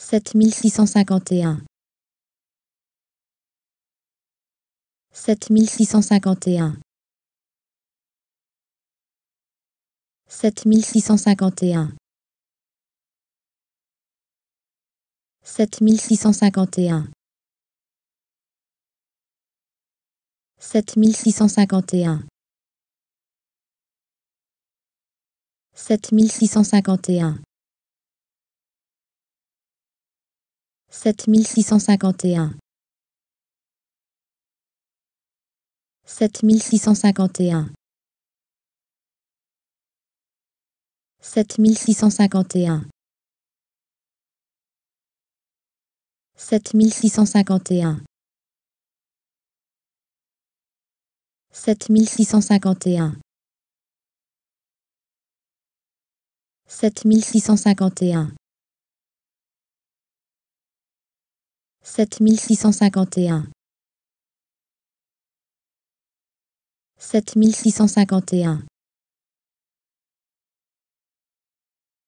Sept mille six cent cinquante et un sept mille six cent cinquante et un sept mille six cent cinquante et un sept mille six cent cinquante et un sept mille six cent cinquante et un sept mille six cent cinquante et un. 7651 7651 7651 7651 7651 7651 7651 7651